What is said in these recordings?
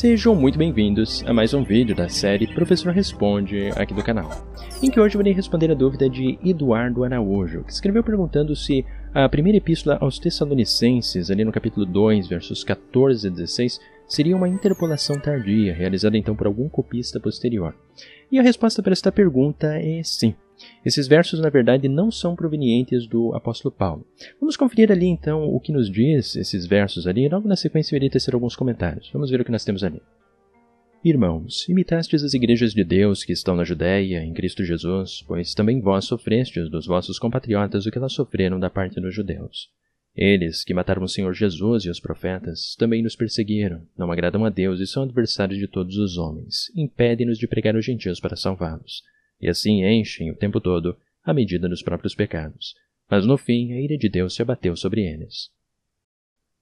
Sejam muito bem-vindos a mais um vídeo da série Professor Responde aqui do canal, em que hoje eu irei responder a dúvida de Eduardo Araújo, que escreveu perguntando se a primeira epístola aos Tessalonicenses, ali no capítulo 2, versos 14 a 16, seria uma interpolação tardia, realizada então por algum copista posterior. E a resposta para esta pergunta é sim. Esses versos, na verdade, não são provenientes do apóstolo Paulo. Vamos conferir ali então o que nos diz esses versos ali, logo na sequência eu irei tecer alguns comentários. Vamos ver o que nós temos ali. Irmãos, imitastes as igrejas de Deus que estão na Judéia, em Cristo Jesus, pois também vós sofrestes dos vossos compatriotas o que elas sofreram da parte dos judeus. Eles, que mataram o Senhor Jesus e os profetas, também nos perseguiram, não agradam a Deus e são adversários de todos os homens, impedem-nos de pregar os gentios para salvá-los e assim enchem o tempo todo a medida dos próprios pecados. Mas no fim, a ira de Deus se abateu sobre eles.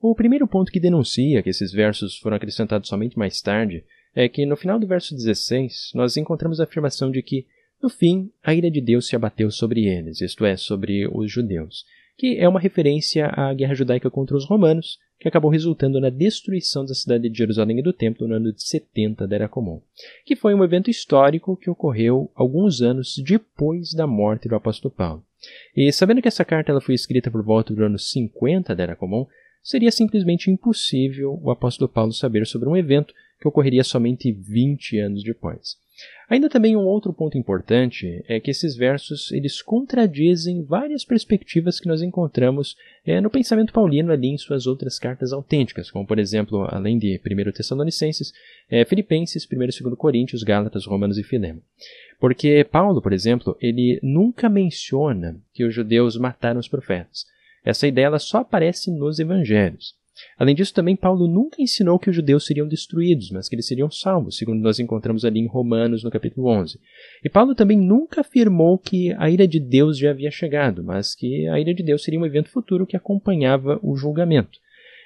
O primeiro ponto que denuncia que esses versos foram acrescentados somente mais tarde é que, no final do verso 16, nós encontramos a afirmação de que, no fim, a ira de Deus se abateu sobre eles, isto é, sobre os judeus que é uma referência à guerra judaica contra os romanos, que acabou resultando na destruição da cidade de Jerusalém e do Templo no ano de 70 da Era Comum, que foi um evento histórico que ocorreu alguns anos depois da morte do apóstolo Paulo. E sabendo que essa carta ela foi escrita por volta do ano 50 da Era Comum, seria simplesmente impossível o apóstolo Paulo saber sobre um evento que ocorreria somente 20 anos depois. Ainda também um outro ponto importante é que esses versos eles contradizem várias perspectivas que nós encontramos é, no pensamento paulino ali em suas outras cartas autênticas, como por exemplo, além de 1 Tessalonicenses, é, Filipenses, 1 e 2 Coríntios, Gálatas, Romanos e Filemo. Porque Paulo, por exemplo, ele nunca menciona que os judeus mataram os profetas. Essa ideia só aparece nos evangelhos. Além disso, também Paulo nunca ensinou que os judeus seriam destruídos, mas que eles seriam salvos, segundo nós encontramos ali em Romanos, no capítulo 11. E Paulo também nunca afirmou que a ira de Deus já havia chegado, mas que a ira de Deus seria um evento futuro que acompanhava o julgamento.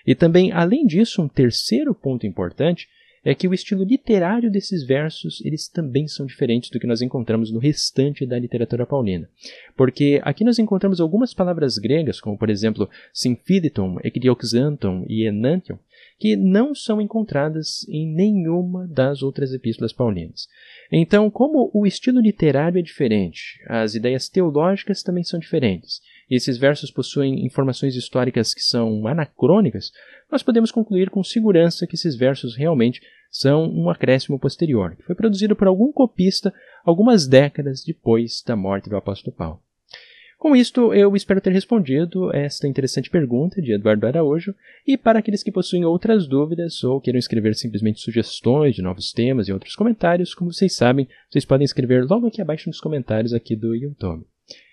E também, além disso, um terceiro ponto importante é que o estilo literário desses versos eles também são diferentes do que nós encontramos no restante da literatura paulina. Porque aqui nós encontramos algumas palavras gregas, como por exemplo simphiliton, ekdioxanton e enantion, que não são encontradas em nenhuma das outras epístolas paulinas. Então, como o estilo literário é diferente, as ideias teológicas também são diferentes e esses versos possuem informações históricas que são anacrônicas, nós podemos concluir com segurança que esses versos realmente são um acréscimo posterior, que foi produzido por algum copista algumas décadas depois da morte do apóstolo Paulo. Com isto, eu espero ter respondido esta interessante pergunta de Eduardo Araújo, e para aqueles que possuem outras dúvidas ou queiram escrever simplesmente sugestões de novos temas e outros comentários, como vocês sabem, vocês podem escrever logo aqui abaixo nos comentários aqui do YouTube.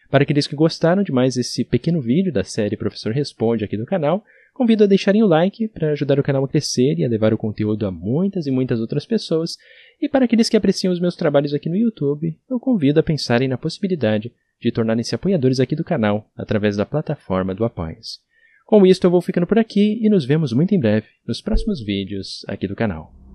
Para aqueles que gostaram de mais esse pequeno vídeo da série Professor Responde aqui do canal, convido a deixarem o like para ajudar o canal a crescer e a levar o conteúdo a muitas e muitas outras pessoas. E para aqueles que apreciam os meus trabalhos aqui no YouTube, eu convido a pensarem na possibilidade de tornarem-se apoiadores aqui do canal através da plataforma do apoia Com isto eu vou ficando por aqui e nos vemos muito em breve nos próximos vídeos aqui do canal.